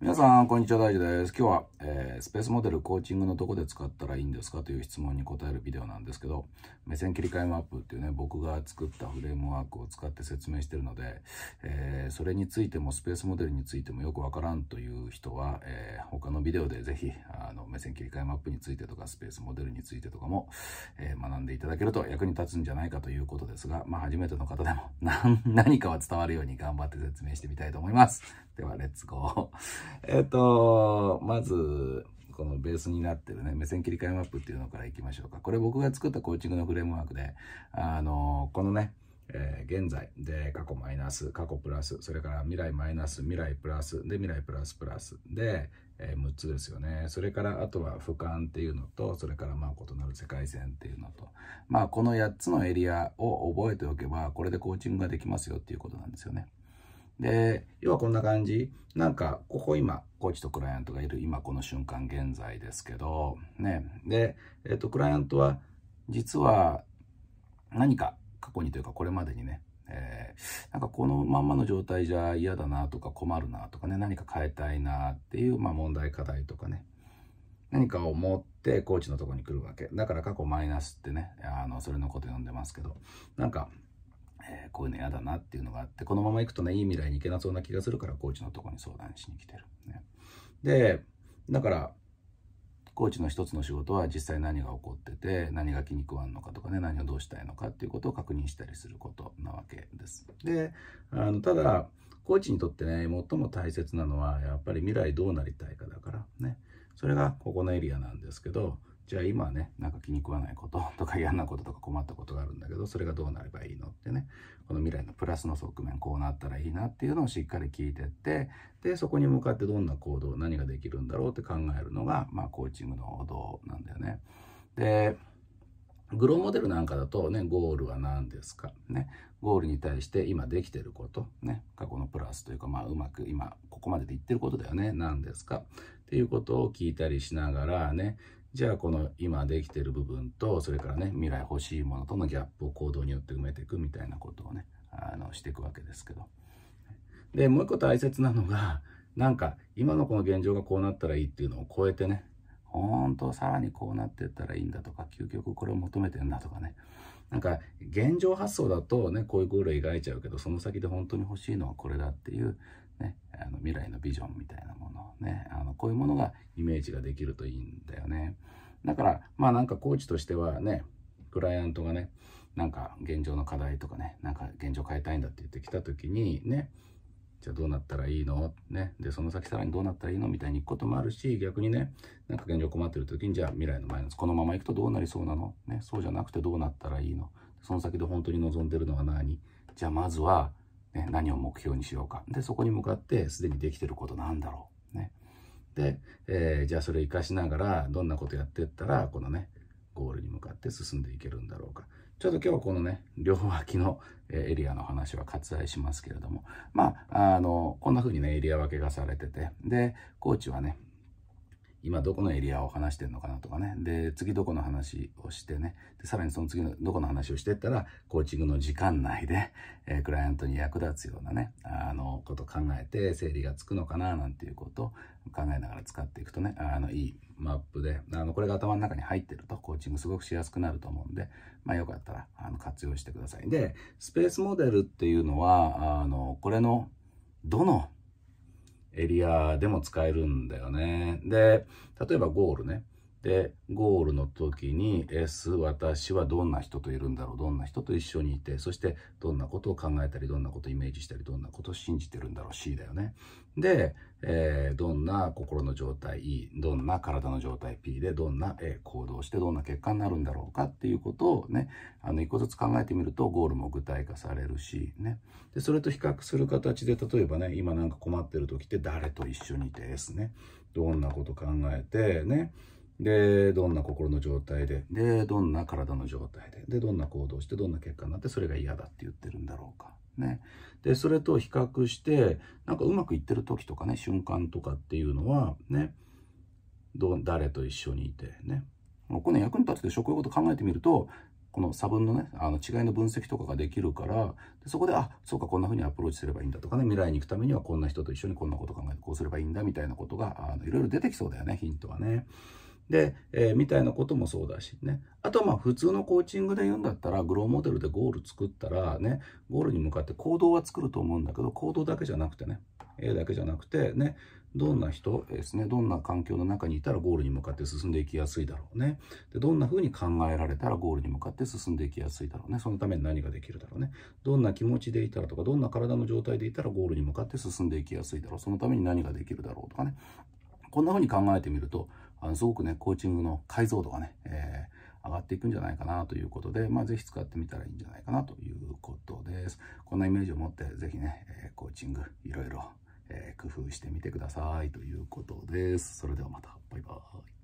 皆さん、こんにちは、大地です。今日は、えー、スペースモデルコーチングのどこで使ったらいいんですかという質問に答えるビデオなんですけど、目線切り替えマップっていうね、僕が作ったフレームワークを使って説明してるので、えー、それについてもスペースモデルについてもよくわからんという人は、えー、他のビデオでぜひ、あの、目線切り替えマップについてとか、スペースモデルについてとかも、え学んでいただけると役に立つんじゃないかということですが、まあ、初めての方でも、何かは伝わるように頑張って説明してみたいと思います。では、レッツゴー。えっと、まず、このベースになってるね、目線切り替えマップっていうのからいきましょうか。これ僕が作ったコーチングのフレームワークで、あの、このね、えー、現在で過去マイナス過去プラスそれから未来マイナス未来プラスで未来プラスプラスで、えー、6つですよねそれからあとは俯瞰っていうのとそれからまあ異なる世界線っていうのとまあこの8つのエリアを覚えておけばこれでコーチングができますよっていうことなんですよね。で、要はこんな感じ。なんか、ここ今、コーチとクライアントがいる今この瞬間現在ですけど、ね。で、えっ、と、クライアントは、実は、何か過去にというかこれまでにね、えー、なんかこのまんまの状態じゃ嫌だなとか困るなとかね、何か変えたいなっていう、まあ問題課題とかね。何かを持ってコーチのとこに来るわけ。だから過去マイナスってね、あの、それのこと読んでますけど、なんか、えー、こういうの嫌だなっていうのがあってこのままいくとねいい未来に行けなそうな気がするからコーチのとこに相談しに来てる、ね、でだからコーチの一つの仕事は実際何が起こってて何が気に食わんのかとかね何をどうしたいのかっていうことを確認したりすることなわけです。であのただコーチにとってね最も大切なのはやっぱり未来どうなりたいかだからねそれがここのエリアなんですけどじゃあ今ねなんか気に食わないこととか嫌なこととか困ったことがあるんだけどそれがどうなればいいのってねこの未来のプラスの側面こうなったらいいなっていうのをしっかり聞いてってでそこに向かってどんな行動何ができるんだろうって考えるのが、まあ、コーチングの王道なんだよね。でグローモデルなんかだとね、ゴールは何ですかね。ゴールに対して今できてること、ね。過去のプラスというか、まあうまく今ここまでで言ってることだよね。何ですかっていうことを聞いたりしながらね、じゃあこの今できてる部分とそれからね未来欲しいものとのギャップを行動によって埋めていくみたいなことをねあのしていくわけですけどでもう一個大切なのがなんか今のこの現状がこうなったらいいっていうのを超えてねほんとさらにこうなってったらいいんだとか究極これを求めてんだとかねなんか現状発想だとねこういうゴールを描いちゃうけどその先で本当に欲しいのはこれだっていうあの未来のビジョンみたいなものねあのこういうものがイメージができるといいんだよねだからまあなんかコーチとしてはねクライアントがねなんか現状の課題とかねなんか現状変えたいんだって言ってきた時にねじゃあどうなったらいいのねでその先さらにどうなったらいいのみたいに行くこともあるし逆にねなんか現状困ってる時にじゃあ未来のマイナスこのまま行くとどうなりそうなのねそうじゃなくてどうなったらいいのその先で本当に望んでるのは何じゃあまずはね、何を目標にしようか。で、そこに向かってすでにできてることなんだろう。ね。で、えー、じゃあそれ活かしながら、どんなことやっていったら、このね、ゴールに向かって進んでいけるんだろうか。ちょっと今日はこのね、両脇のエリアの話は割愛しますけれども、まあ、あの、こんな風にね、エリア分けがされてて、で、コーチはね、今どこのエリアを話してんのかなとかねで次どこの話をしてねでさらにその次のどこの話をしてったらコーチングの時間内で、えー、クライアントに役立つようなねあのこと考えて整理がつくのかななんていうことを考えながら使っていくとねあのいいマップであのこれが頭の中に入ってるとコーチングすごくしやすくなると思うんで、まあ、よかったらあの活用してください。でスペースモデルっていうのはあのこれのどのエリアでも使えるんだよね。で、例えばゴールね。で、ゴールの時に S、私はどんな人といるんだろう、どんな人と一緒にいて、そしてどんなことを考えたり、どんなことをイメージしたり、どんなことを信じてるんだろう、C だよね。で、えー、どんな心の状態 E、どんな体の状態 P で、どんな、A、行動して、どんな結果になるんだろうかっていうことをね、あの、一個ずつ考えてみると、ゴールも具体化されるし、ね。で、それと比較する形で、例えばね、今なんか困ってる時って、誰と一緒にいて S ね。どんなこと考えて、ね。でどんな心の状態ででどんな体の状態ででどんな行動してどんな結果になってそれが嫌だって言ってるんだろうか。ね、でそれと比較してなんかうまくいってる時とかね瞬間とかっていうのはねど誰と一緒にいてねこの役に立つでしょこういうこと考えてみるとこの差分のねあの違いの分析とかができるからそこであそうかこんな風にアプローチすればいいんだとかね未来に行くためにはこんな人と一緒にこんなこと考えてこうすればいいんだみたいなことがあのいろいろ出てきそうだよねヒントはね。で、えー、みたいなこともそうだしね。あとまあ普通のコーチングで言うんだったら、グローモデルでゴール作ったらね、ゴールに向かって行動は作ると思うんだけど、行動だけじゃなくてね、A だけじゃなくてね、どんな人ですね、どんな環境の中にいたらゴールに向かって進んでいきやすいだろうね。でどんな風に考えられたらゴールに向かって進んでいきやすいだろうね。そのために何ができるだろうね。どんな気持ちでいたらとか、どんな体の状態でいたらゴールに向かって進んでいきやすいだろう。そのために何ができるだろうとかね。こんな風に考えてみると、あのすごくね、コーチングの解像度がね、えー、上がっていくんじゃないかなということで、まあ、ぜひ使ってみたらいいんじゃないかなということです。こんなイメージを持って、ぜひね、えコーチング、いろいろ、え工夫してみてくださいということです。それではまた、バイバーイ。